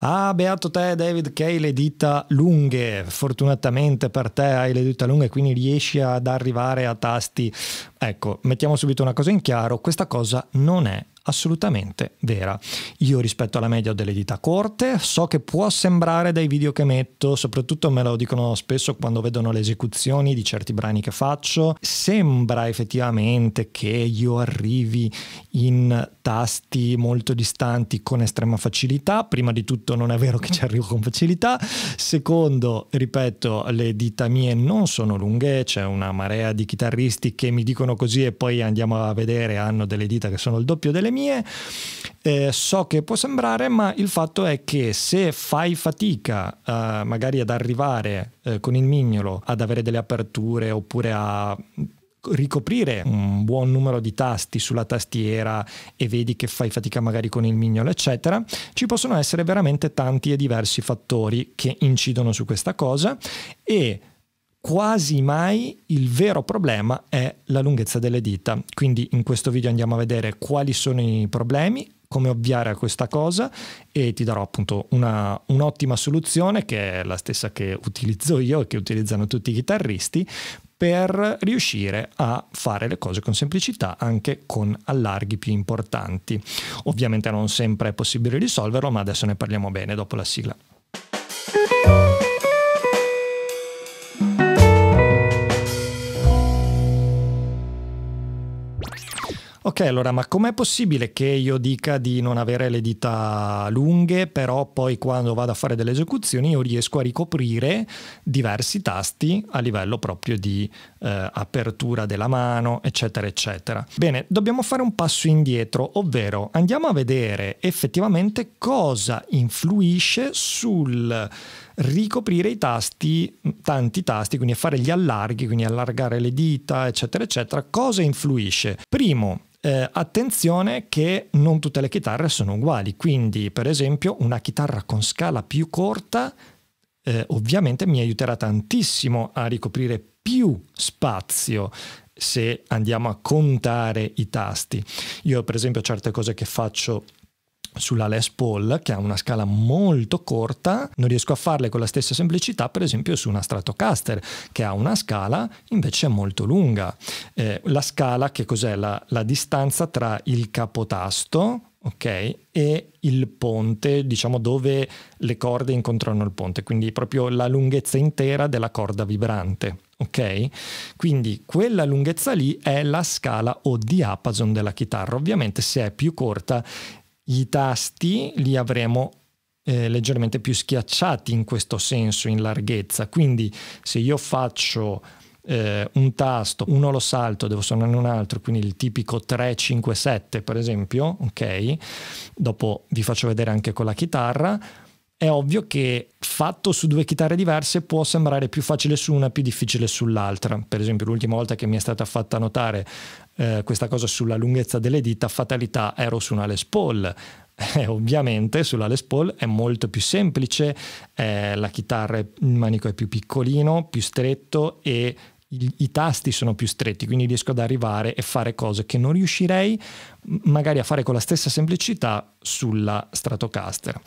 Ah, beato te David che hai le dita lunghe, fortunatamente per te hai le dita lunghe, quindi riesci ad arrivare a tasti. Ecco, mettiamo subito una cosa in chiaro, questa cosa non è assolutamente vera. Io rispetto alla media ho delle dita corte, so che può sembrare dai video che metto, soprattutto me lo dicono spesso quando vedono le esecuzioni di certi brani che faccio, sembra effettivamente che io arrivi in tasti molto distanti con estrema facilità, prima di tutto non è vero che ci arrivo con facilità, secondo, ripeto, le dita mie non sono lunghe, c'è una marea di chitarristi che mi dicono così e poi andiamo a vedere hanno delle dita che sono il doppio delle mie mie. Eh, so che può sembrare, ma il fatto è che se fai fatica eh, magari ad arrivare eh, con il mignolo ad avere delle aperture oppure a ricoprire un buon numero di tasti sulla tastiera e vedi che fai fatica magari con il mignolo eccetera ci possono essere veramente tanti e diversi fattori che incidono su questa cosa e quasi mai il vero problema è la lunghezza delle dita. Quindi in questo video andiamo a vedere quali sono i problemi, come ovviare a questa cosa e ti darò appunto una, un'ottima soluzione che è la stessa che utilizzo io e che utilizzano tutti i chitarristi per riuscire a fare le cose con semplicità anche con allarghi più importanti. Ovviamente non sempre è possibile risolverlo, ma adesso ne parliamo bene dopo la sigla. ok allora ma com'è possibile che io dica di non avere le dita lunghe però poi quando vado a fare delle esecuzioni io riesco a ricoprire diversi tasti a livello proprio di eh, apertura della mano eccetera eccetera. Bene dobbiamo fare un passo indietro ovvero andiamo a vedere effettivamente cosa influisce sul ricoprire i tasti, tanti tasti, quindi fare gli allarghi, quindi allargare le dita, eccetera, eccetera, cosa influisce? Primo, eh, attenzione che non tutte le chitarre sono uguali, quindi per esempio una chitarra con scala più corta eh, ovviamente mi aiuterà tantissimo a ricoprire più spazio se andiamo a contare i tasti. Io per esempio certe cose che faccio sulla Les Paul che ha una scala molto corta non riesco a farle con la stessa semplicità per esempio su una Stratocaster che ha una scala invece molto lunga eh, la scala che cos'è la, la distanza tra il capotasto ok e il ponte diciamo dove le corde incontrano il ponte quindi proprio la lunghezza intera della corda vibrante ok? Quindi quella lunghezza lì è la scala o diapason della chitarra. Ovviamente se è più corta i tasti li avremo eh, leggermente più schiacciati in questo senso, in larghezza. Quindi se io faccio eh, un tasto, uno lo salto, devo suonare un altro, quindi il tipico 3 5 7 per esempio, ok? Dopo vi faccio vedere anche con la chitarra è ovvio che fatto su due chitarre diverse può sembrare più facile su una, più difficile sull'altra. Per esempio, l'ultima volta che mi è stata fatta notare eh, questa cosa sulla lunghezza delle dita, fatalità, ero su una Les Paul. Eh, ovviamente sulla Les Paul è molto più semplice, eh, la chitarra, il manico è più piccolino, più stretto e i, i, tasti sono più stretti, quindi riesco ad arrivare e fare cose che non riuscirei magari a fare con la stessa semplicità sulla Stratocaster.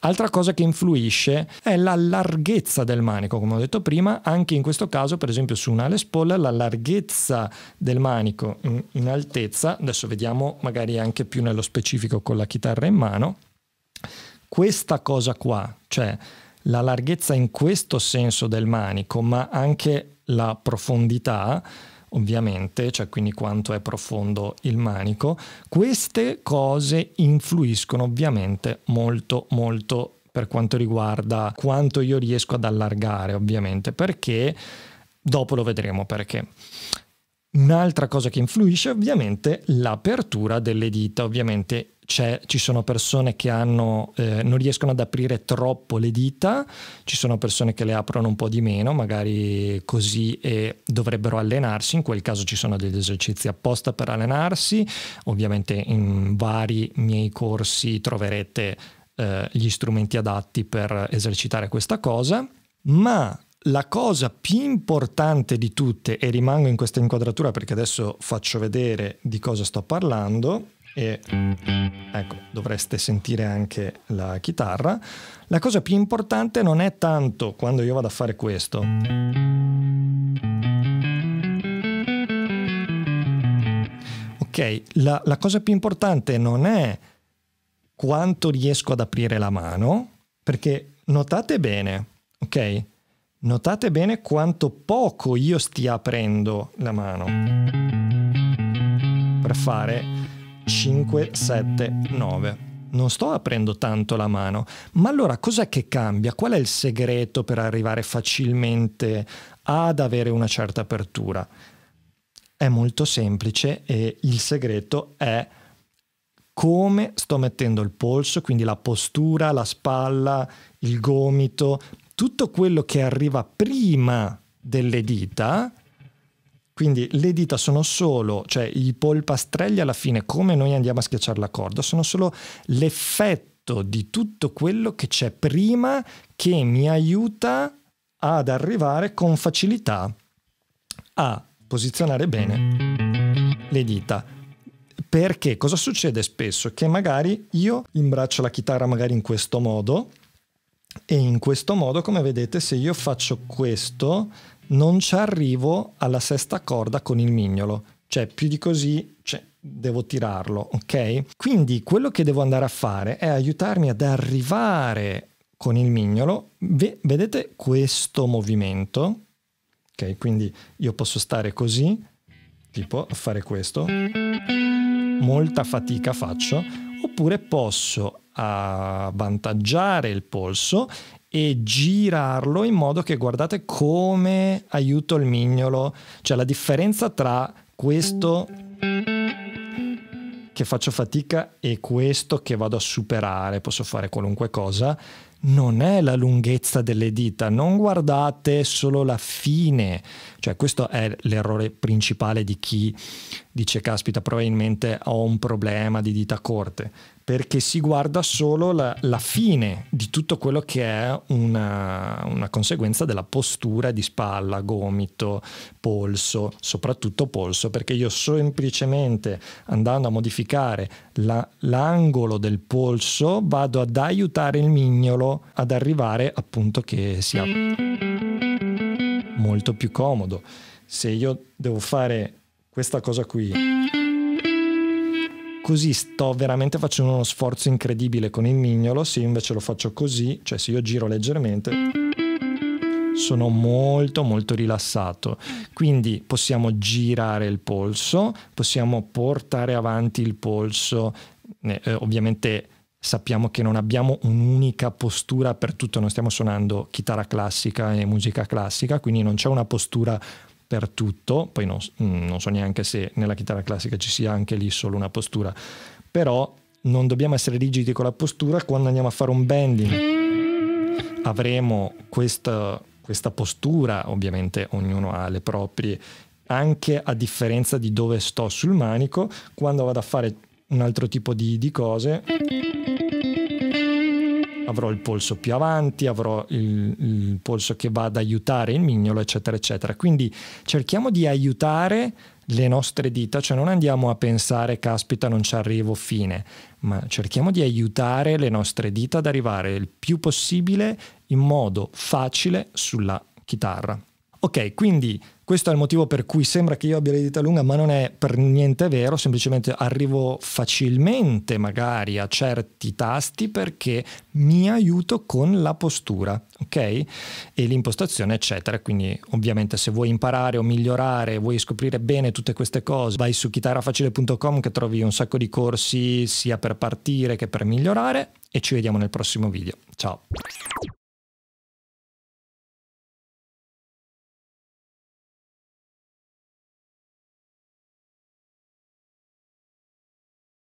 Altra cosa che influisce è la larghezza del manico, come ho detto prima, anche in questo caso per esempio su una Les Paul la larghezza del manico in, in altezza, adesso vediamo magari anche più nello specifico con la chitarra in mano, questa cosa qua, cioè la larghezza in questo senso del manico, ma anche la profondità, ovviamente, cioè quindi quanto è profondo il manico, queste cose influiscono ovviamente molto molto per quanto riguarda quanto io riesco ad allargare, ovviamente, perché dopo lo vedremo perché. Un'altra cosa che influisce ovviamente l'apertura delle dita, ovviamente ci sono persone che hanno, eh, non riescono ad aprire troppo le dita, ci sono persone che le aprono un po' di meno, magari così e dovrebbero allenarsi, in quel caso ci sono degli esercizi apposta per allenarsi, ovviamente in vari miei corsi troverete eh, gli strumenti adatti per esercitare questa cosa, ma la cosa più importante di tutte, e rimango in questa inquadratura perché adesso faccio vedere di cosa sto parlando, e ecco, dovreste sentire anche la chitarra. La cosa più importante non è tanto quando io vado a fare questo. Ok, la, la cosa più importante non è quanto riesco ad aprire la mano, perché notate bene, ok? Notate bene quanto poco io stia aprendo la mano per fare 5, 7, 9 non sto aprendo tanto la mano. Ma allora cos'è che cambia? Qual è il segreto per arrivare facilmente ad avere una certa apertura? È molto semplice e il segreto è come sto mettendo il polso, quindi la postura, la spalla, il gomito, tutto quello che arriva prima delle dita quindi le dita sono solo, cioè i polpastrelli alla fine, come noi andiamo a schiacciare la corda, sono solo l'effetto di tutto quello che c'è prima che mi aiuta ad arrivare con facilità a posizionare bene le dita. Perché cosa succede spesso? Che magari io imbraccio la chitarra magari in questo modo e in questo modo, come vedete, se io faccio questo, non ci arrivo alla sesta corda con il mignolo, cioè più di così cioè, devo tirarlo, ok? Quindi quello che devo andare a fare è aiutarmi ad arrivare con il mignolo, vedete questo movimento, ok? Quindi io posso stare così, tipo a fare questo, molta fatica faccio, oppure posso avvantaggiare il polso e girarlo in modo che guardate come aiuto il mignolo, cioè la differenza tra questo che faccio fatica e questo che vado a superare, posso fare qualunque cosa, non è la lunghezza delle dita, non guardate solo la fine, cioè questo è l'errore principale di chi dice caspita probabilmente ho un problema di dita corte, perché si guarda solo la, la, fine di tutto quello che è una, una, conseguenza della postura di spalla, gomito, polso, soprattutto polso, perché io semplicemente andando a modificare la, l'angolo del polso vado ad aiutare il mignolo ad arrivare appunto che sia molto più comodo. Se io devo fare questa cosa qui così sto veramente facendo uno sforzo incredibile con il mignolo, se io invece lo faccio così, cioè se io giro leggermente, sono molto molto rilassato. Quindi possiamo girare il polso, possiamo portare avanti il polso, eh, ovviamente sappiamo che non abbiamo un'unica postura per tutto, non stiamo suonando chitarra classica e musica classica, quindi non c'è una postura per tutto, poi non, mm, non so neanche se nella chitarra classica ci sia anche lì solo una postura, però non dobbiamo essere rigidi con la postura quando andiamo a fare un bending. Avremo questa, questa postura, ovviamente ognuno ha le proprie, anche a differenza di dove sto sul manico, quando vado a fare un altro tipo di, di cose avrò il polso più avanti, avrò il, il polso che va ad aiutare il mignolo, eccetera, eccetera. Quindi cerchiamo di aiutare le nostre dita, cioè non andiamo a pensare caspita non ci arrivo fine, ma cerchiamo di aiutare le nostre dita ad arrivare il più possibile in modo facile sulla chitarra. Ok, quindi questo è il motivo per cui sembra che io abbia dita lunga, ma non è per niente vero, semplicemente arrivo facilmente magari a certi tasti perché mi aiuto con la postura, ok? E l'impostazione, eccetera. Quindi ovviamente se vuoi imparare o migliorare, vuoi scoprire bene tutte queste cose, vai su chitarrafacile.com che trovi un sacco di corsi sia per partire che per migliorare e ci vediamo nel prossimo video. Ciao!